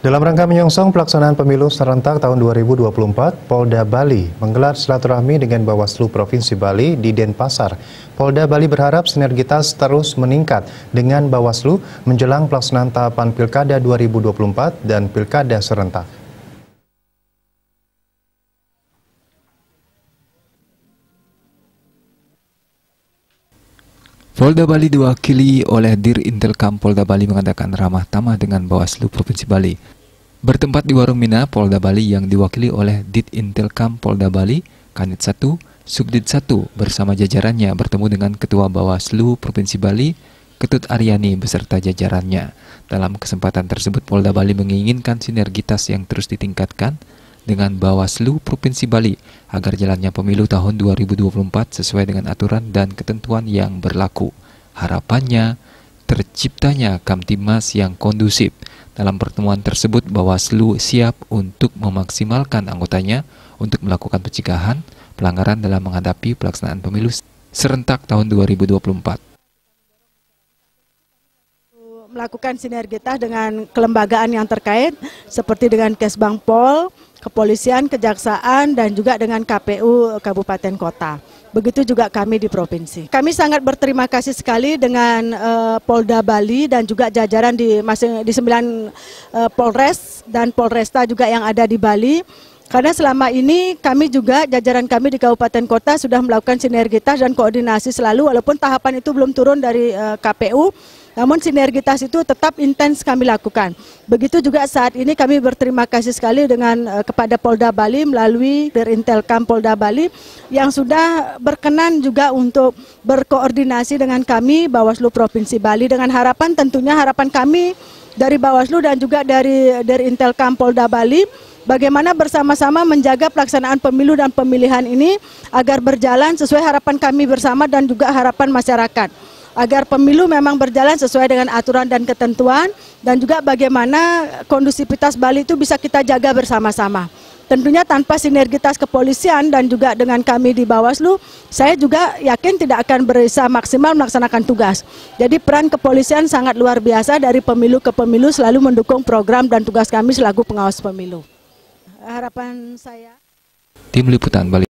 Dalam rangka menyongsong pelaksanaan pemilu serentak tahun 2024, Polda Bali menggelar silaturahmi dengan Bawaslu Provinsi Bali di Denpasar. Polda Bali berharap sinergitas terus meningkat dengan Bawaslu menjelang pelaksanaan tahapan Pilkada 2024 dan Pilkada serentak. Polda Bali diwakili oleh Dir Intelkam Polda Bali mengadakan ramah tamah dengan Bawaslu Provinsi Bali. Bertempat di Warung Mina, Polda Bali yang diwakili oleh Dit Intelkam Polda Bali, Kanit 1, Subdit 1 bersama jajarannya bertemu dengan Ketua Bawaslu Provinsi Bali, Ketut Aryani beserta jajarannya. Dalam kesempatan tersebut, Polda Bali menginginkan sinergitas yang terus ditingkatkan dengan Bawaslu Provinsi Bali agar jalannya pemilu tahun 2024 sesuai dengan aturan dan ketentuan yang berlaku. Harapannya, terciptanya Kamtimas yang kondusif. Dalam pertemuan tersebut, Bawaslu siap untuk memaksimalkan anggotanya untuk melakukan pencegahan pelanggaran dalam menghadapi pelaksanaan pemilu serentak tahun 2024 melakukan sinergitas dengan kelembagaan yang terkait seperti dengan Kesbang Pol, kepolisian, kejaksaan dan juga dengan KPU Kabupaten Kota. Begitu juga kami di provinsi. Kami sangat berterima kasih sekali dengan uh, Polda Bali dan juga jajaran di masing di sembilan uh, Polres dan Polresta juga yang ada di Bali. Karena selama ini kami juga jajaran kami di kabupaten kota sudah melakukan sinergitas dan koordinasi selalu walaupun tahapan itu belum turun dari uh, eh, KPU namun sinergitas itu tetap intens kami lakukan. Begitu juga saat ini kami berterima kasih sekali dengan eh, kepada Polda Bali melalui Dirintelkam Polda Bali yang sudah berkenan juga untuk berkoordinasi dengan kami Bawaslu Provinsi Bali dengan harapan tentunya harapan kami dari Bawaslu dan juga dari dari Intelkam Polda Bali bagaimana bersama-sama menjaga pelaksanaan pemilu dan pemilihan ini agar berjalan sesuai harapan kami bersama dan juga harapan masyarakat agar pemilu memang berjalan sesuai dengan aturan dan ketentuan dan juga bagaimana kondusivitas Bali itu bisa kita jaga bersama-sama. Tentunya tanpa sinergitas kepolisian dan juga dengan kami di Bawaslu, saya juga yakin tidak akan bisa maksimal melaksanakan tugas. Jadi peran kepolisian sangat luar biasa dari pemilu ke pemilu selalu mendukung program dan tugas kami selaku pengawas pemilu. Harapan saya. Tim Liputan Bali.